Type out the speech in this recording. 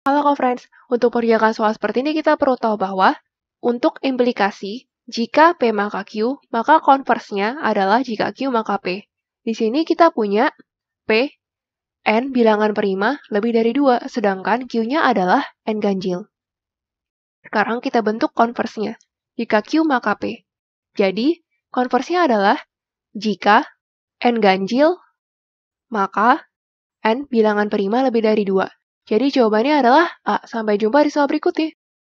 Halo friends. untuk perjalanan soal seperti ini kita perlu tahu bahwa untuk implikasi, jika P maka Q, maka konversnya adalah jika Q maka P. Di sini kita punya P, N bilangan prima lebih dari 2, sedangkan Q-nya adalah N ganjil. Sekarang kita bentuk konversnya, jika Q maka P. Jadi, konversnya adalah jika N ganjil, maka N bilangan prima lebih dari 2. Jadi jawabannya adalah A. Sampai jumpa di soal berikutnya.